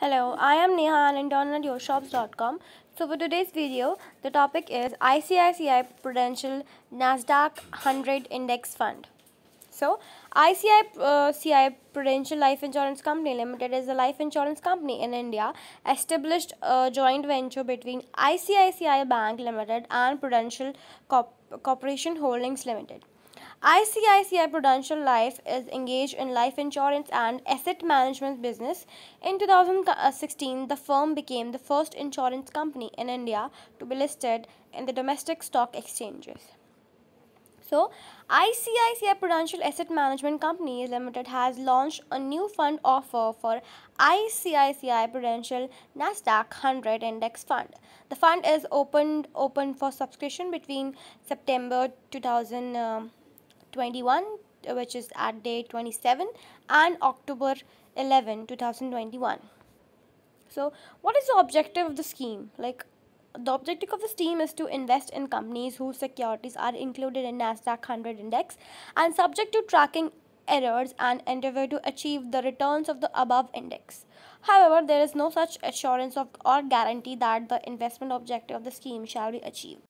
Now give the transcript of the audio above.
Hello, I am Neha Anand on yourshops.com. So for today's video, the topic is ICICI Prudential Nasdaq 100 Index Fund. So ICICI uh, Prudential Life Insurance Company Limited is a life insurance company in India established a uh, joint venture between ICICI Bank Limited and Prudential Corp Corporation Holdings Limited. ICICI Prudential Life is engaged in life insurance and asset management business. In 2016, the firm became the first insurance company in India to be listed in the domestic stock exchanges. So, ICICI Prudential Asset Management Company Limited has launched a new fund offer for ICICI Prudential Nasdaq 100 Index Fund. The fund is opened open for subscription between September 2000. Um, 21 uh, which is at day 27 and October 11 2021 so what is the objective of the scheme like the objective of the scheme is to invest in companies whose securities are included in Nasdaq 100 index and subject to tracking errors and endeavor to achieve the returns of the above index. However, there is no such assurance of or guarantee that the investment objective of the scheme shall be achieved.